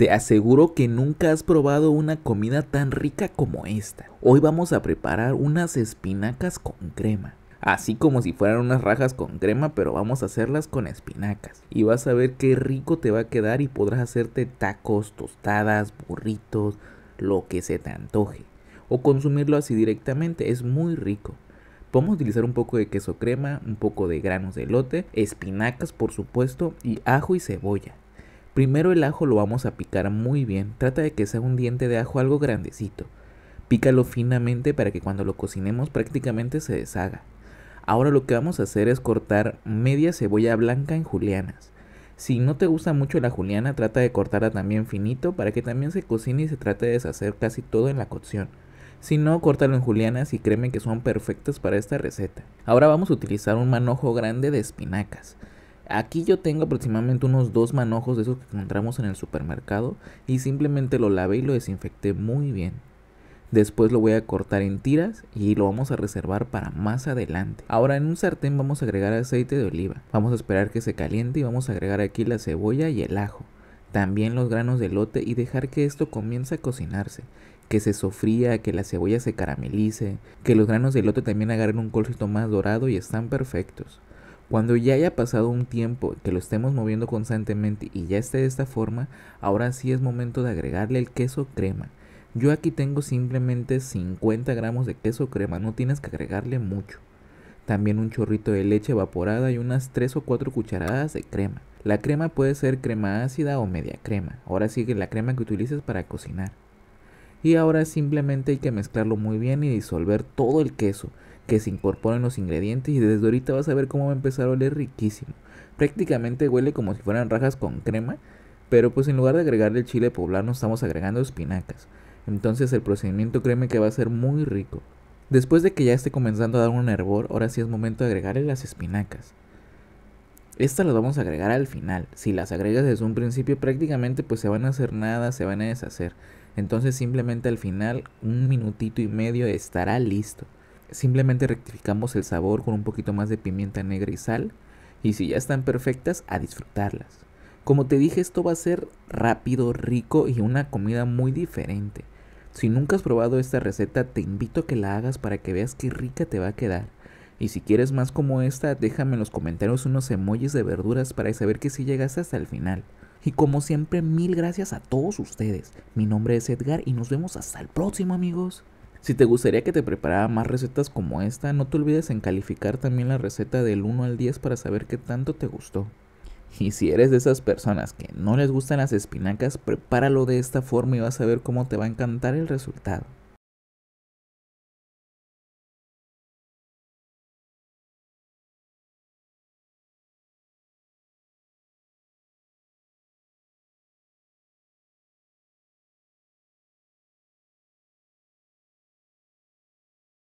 Te aseguro que nunca has probado una comida tan rica como esta. Hoy vamos a preparar unas espinacas con crema. Así como si fueran unas rajas con crema, pero vamos a hacerlas con espinacas. Y vas a ver qué rico te va a quedar y podrás hacerte tacos, tostadas, burritos, lo que se te antoje. O consumirlo así directamente, es muy rico. Podemos utilizar un poco de queso crema, un poco de granos de lote, espinacas por supuesto y ajo y cebolla. Primero el ajo lo vamos a picar muy bien, trata de que sea un diente de ajo algo grandecito. Pícalo finamente para que cuando lo cocinemos prácticamente se deshaga. Ahora lo que vamos a hacer es cortar media cebolla blanca en julianas. Si no te gusta mucho la juliana, trata de cortarla también finito para que también se cocine y se trate de deshacer casi todo en la cocción. Si no, córtalo en julianas y créeme que son perfectas para esta receta. Ahora vamos a utilizar un manojo grande de espinacas. Aquí yo tengo aproximadamente unos dos manojos de esos que encontramos en el supermercado y simplemente lo lavé y lo desinfecté muy bien. Después lo voy a cortar en tiras y lo vamos a reservar para más adelante. Ahora en un sartén vamos a agregar aceite de oliva. Vamos a esperar que se caliente y vamos a agregar aquí la cebolla y el ajo. También los granos de lote y dejar que esto comience a cocinarse. Que se sofría, que la cebolla se caramelice, que los granos de lote también agarren un colcito más dorado y están perfectos. Cuando ya haya pasado un tiempo que lo estemos moviendo constantemente y ya esté de esta forma, ahora sí es momento de agregarle el queso crema. Yo aquí tengo simplemente 50 gramos de queso crema, no tienes que agregarle mucho. También un chorrito de leche evaporada y unas 3 o 4 cucharadas de crema. La crema puede ser crema ácida o media crema. Ahora sigue la crema que utilices para cocinar. Y ahora simplemente hay que mezclarlo muy bien y disolver todo el queso que se incorporen los ingredientes y desde ahorita vas a ver cómo va a empezar a oler riquísimo. Prácticamente huele como si fueran rajas con crema, pero pues en lugar de agregarle el chile poblano estamos agregando espinacas. Entonces el procedimiento créeme que va a ser muy rico. Después de que ya esté comenzando a dar un hervor, ahora sí es momento de agregarle las espinacas. Estas las vamos a agregar al final. Si las agregas desde un principio prácticamente pues se van a hacer nada, se van a deshacer. Entonces simplemente al final un minutito y medio estará listo. Simplemente rectificamos el sabor con un poquito más de pimienta negra y sal. Y si ya están perfectas, a disfrutarlas. Como te dije, esto va a ser rápido, rico y una comida muy diferente. Si nunca has probado esta receta, te invito a que la hagas para que veas qué rica te va a quedar. Y si quieres más como esta, déjame en los comentarios unos emojis de verduras para saber que si llegaste hasta el final. Y como siempre, mil gracias a todos ustedes. Mi nombre es Edgar y nos vemos hasta el próximo amigos. Si te gustaría que te preparara más recetas como esta, no te olvides en calificar también la receta del 1 al 10 para saber qué tanto te gustó. Y si eres de esas personas que no les gustan las espinacas, prepáralo de esta forma y vas a ver cómo te va a encantar el resultado.